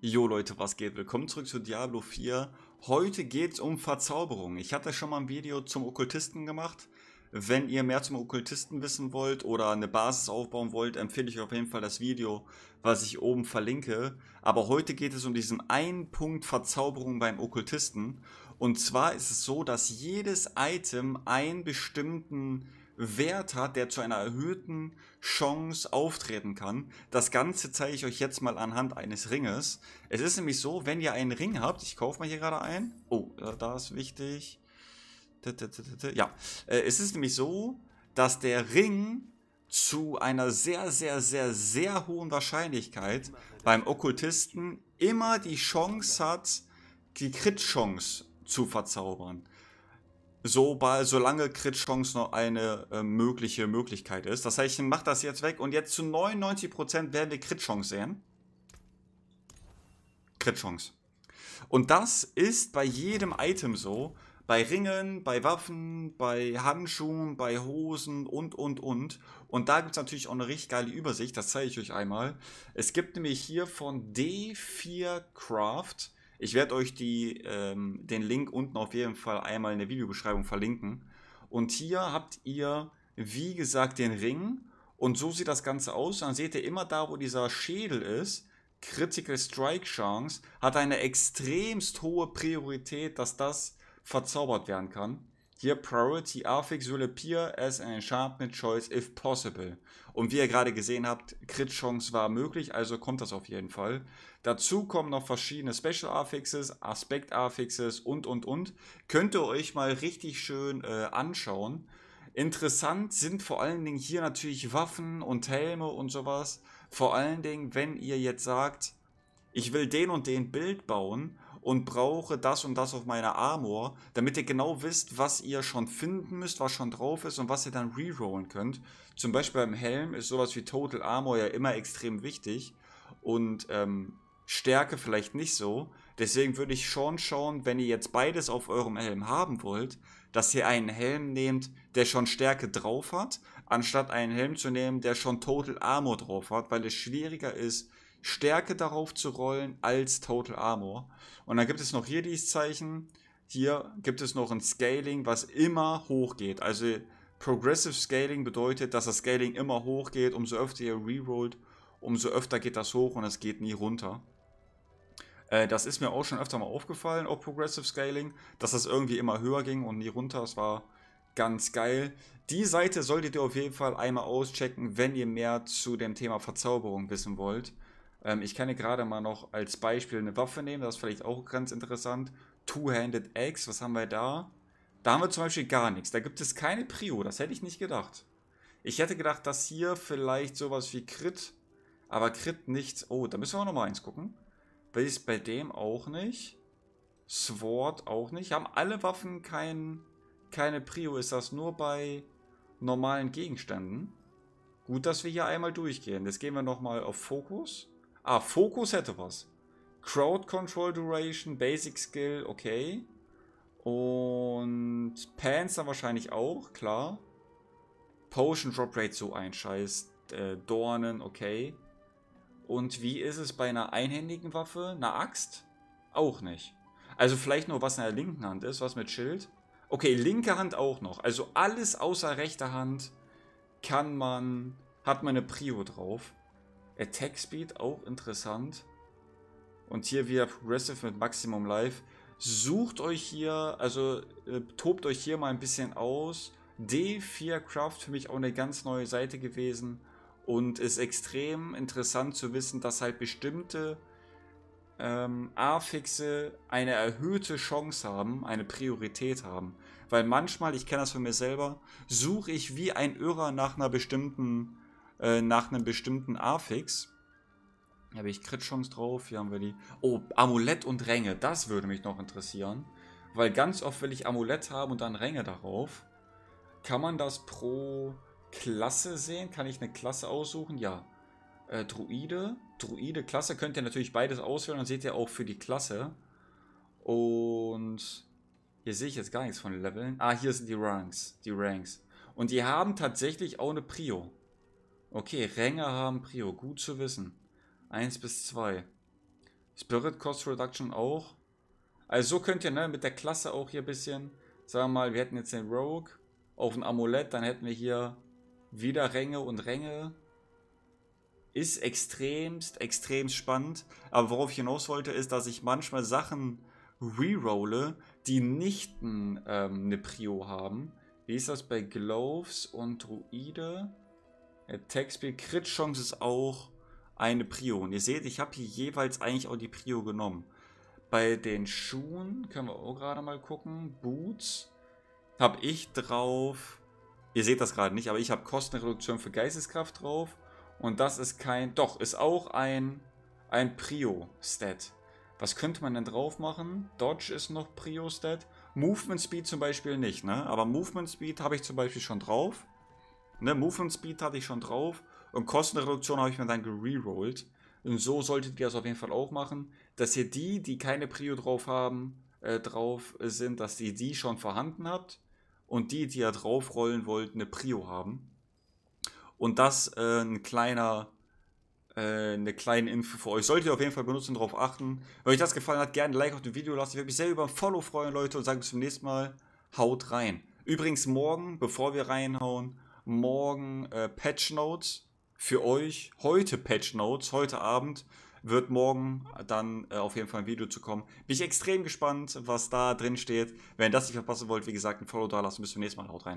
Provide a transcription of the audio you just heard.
Jo Leute, was geht? Willkommen zurück zu Diablo 4. Heute geht es um Verzauberung. Ich hatte schon mal ein Video zum Okkultisten gemacht. Wenn ihr mehr zum Okkultisten wissen wollt oder eine Basis aufbauen wollt, empfehle ich auf jeden Fall das Video, was ich oben verlinke. Aber heute geht es um diesen einen Punkt Verzauberung beim Okkultisten. Und zwar ist es so, dass jedes Item einen bestimmten Wert hat, der zu einer erhöhten Chance auftreten kann. Das Ganze zeige ich euch jetzt mal anhand eines Ringes. Es ist nämlich so, wenn ihr einen Ring habt, ich kaufe mal hier gerade einen. Oh, da ist wichtig. Ja, äh, es ist nämlich so, dass der Ring zu einer sehr, sehr, sehr, sehr hohen Wahrscheinlichkeit beim Okkultisten immer die Chance hat, die Crit-Chance zu verzaubern sobald, solange Crit-Chance noch eine äh, mögliche Möglichkeit ist. Das heißt, ich mache das jetzt weg und jetzt zu 99% werden wir Crit-Chance sehen. Crit-Chance. Und das ist bei jedem Item so. Bei Ringen, bei Waffen, bei Handschuhen, bei Hosen und, und, und. Und da gibt es natürlich auch eine richtig geile Übersicht, das zeige ich euch einmal. Es gibt nämlich hier von D4 Craft ich werde euch die, ähm, den Link unten auf jeden Fall einmal in der Videobeschreibung verlinken. Und hier habt ihr, wie gesagt, den Ring. Und so sieht das Ganze aus. Dann seht ihr immer da, wo dieser Schädel ist, Critical Strike Chance, hat eine extremst hohe Priorität, dass das verzaubert werden kann. Hier Priority Affix will appear as an enchantment choice if possible. Und wie ihr gerade gesehen habt, Crit Chance war möglich, also kommt das auf jeden Fall. Dazu kommen noch verschiedene Special Affixes, Aspect Affixes und und und. Könnt ihr euch mal richtig schön äh, anschauen. Interessant sind vor allen Dingen hier natürlich Waffen und Helme und sowas. Vor allen Dingen, wenn ihr jetzt sagt, ich will den und den Bild bauen und brauche das und das auf meiner Armor, damit ihr genau wisst, was ihr schon finden müsst, was schon drauf ist und was ihr dann rerollen könnt. Zum Beispiel beim Helm ist sowas wie Total Armor ja immer extrem wichtig und ähm, Stärke vielleicht nicht so. Deswegen würde ich schon schauen, wenn ihr jetzt beides auf eurem Helm haben wollt, dass ihr einen Helm nehmt, der schon Stärke drauf hat, anstatt einen Helm zu nehmen, der schon Total Armor drauf hat, weil es schwieriger ist, Stärke darauf zu rollen als Total Armor. Und dann gibt es noch hier dieses Zeichen. Hier gibt es noch ein Scaling, was immer hochgeht. Also Progressive Scaling bedeutet, dass das Scaling immer hochgeht. Umso öfter ihr rerollt, umso öfter geht das hoch und es geht nie runter. Äh, das ist mir auch schon öfter mal aufgefallen, auch Progressive Scaling, dass das irgendwie immer höher ging und nie runter. Das war ganz geil. Die Seite solltet ihr auf jeden Fall einmal auschecken, wenn ihr mehr zu dem Thema Verzauberung wissen wollt. Ähm, ich kann hier gerade mal noch als Beispiel eine Waffe nehmen, das ist vielleicht auch ganz interessant. Two-Handed Axe, was haben wir da? Da haben wir zum Beispiel gar nichts. Da gibt es keine Prio, das hätte ich nicht gedacht. Ich hätte gedacht, dass hier vielleicht sowas wie Crit, aber Crit nicht. Oh, da müssen wir nochmal eins gucken. Ist bei dem auch nicht. Sword auch nicht. Haben alle Waffen kein, keine Prio? Ist das nur bei normalen Gegenständen? Gut, dass wir hier einmal durchgehen. Jetzt gehen wir nochmal auf Fokus. Ah, Fokus hätte was. Crowd Control Duration, Basic Skill, okay. Und Pants dann wahrscheinlich auch, klar. Potion Drop Rate, so ein Scheiß. Äh, Dornen, okay. Und wie ist es bei einer einhändigen Waffe? Eine Axt? Auch nicht. Also vielleicht nur was in der linken Hand ist, was mit Schild. Okay, linke Hand auch noch. Also alles außer rechter Hand kann man, hat man eine Prio drauf. Attack Speed, auch interessant. Und hier wieder Progressive mit Maximum Life. Sucht euch hier, also äh, tobt euch hier mal ein bisschen aus. D4 Craft für mich auch eine ganz neue Seite gewesen. Und ist extrem interessant zu wissen, dass halt bestimmte ähm, A-Fixe eine erhöhte Chance haben, eine Priorität haben. Weil manchmal, ich kenne das von mir selber, suche ich wie ein Irrer nach einer bestimmten äh, nach einem bestimmten A-Fix. Hier habe ich Crit-Chance drauf, hier haben wir die... Oh, Amulett und Ränge, das würde mich noch interessieren. Weil ganz oft will ich Amulett haben und dann Ränge darauf. Kann man das pro Klasse sehen? Kann ich eine Klasse aussuchen? Ja. Äh, Druide, Druide, Klasse, könnt ihr natürlich beides auswählen, dann seht ihr auch für die Klasse. Und hier sehe ich jetzt gar nichts von Leveln. Ah, hier sind die Ranks, die Ranks. Und die haben tatsächlich auch eine Prio. Okay, Ränge haben Prio. Gut zu wissen. 1 bis 2. Spirit Cost Reduction auch. Also so könnt ihr ne, mit der Klasse auch hier ein bisschen, sagen wir mal, wir hätten jetzt den Rogue auf ein Amulett, dann hätten wir hier wieder Ränge und Ränge. Ist extremst, extremst spannend. Aber worauf ich hinaus wollte, ist, dass ich manchmal Sachen rerolle, die nicht ähm, eine Prio haben. Wie ist das bei Gloves und Druide? Attack äh, Speed, Crit Chance ist auch eine Prio. Und ihr seht, ich habe hier jeweils eigentlich auch die Prio genommen. Bei den Schuhen können wir auch gerade mal gucken. Boots habe ich drauf. Ihr seht das gerade nicht, aber ich habe Kostenreduktion für Geisteskraft drauf. Und das ist kein, doch, ist auch ein, ein Prio-Stat. Was könnte man denn drauf machen? Dodge ist noch Prio-Stat. Movement Speed zum Beispiel nicht, ne? Aber Movement Speed habe ich zum Beispiel schon drauf. Ne, Movement Speed hatte ich schon drauf. Und Kostenreduktion habe ich mir dann gererollt. Und so solltet ihr das auf jeden Fall auch machen, dass ihr die, die keine Prio drauf haben, äh, drauf sind, dass ihr die schon vorhanden habt und die, die ihr drauf rollen wollt, eine Prio haben. Und das äh, ein kleiner, äh, eine kleine Info für euch. Solltet ihr auf jeden Fall benutzen, darauf achten. Wenn euch das gefallen hat, gerne ein Like auf dem Video lassen. Ich würde mich sehr über ein Follow freuen, Leute, und sage bis zum nächsten Mal. Haut rein. Übrigens morgen, bevor wir reinhauen, morgen äh, Patch Notes für euch. Heute Patch Notes, heute Abend wird morgen dann äh, auf jeden Fall ein Video zu kommen. Bin ich extrem gespannt, was da drin steht. Wenn ihr das nicht verpassen wollt, wie gesagt, ein Follow da lassen. Bis zum nächsten Mal. Haut rein.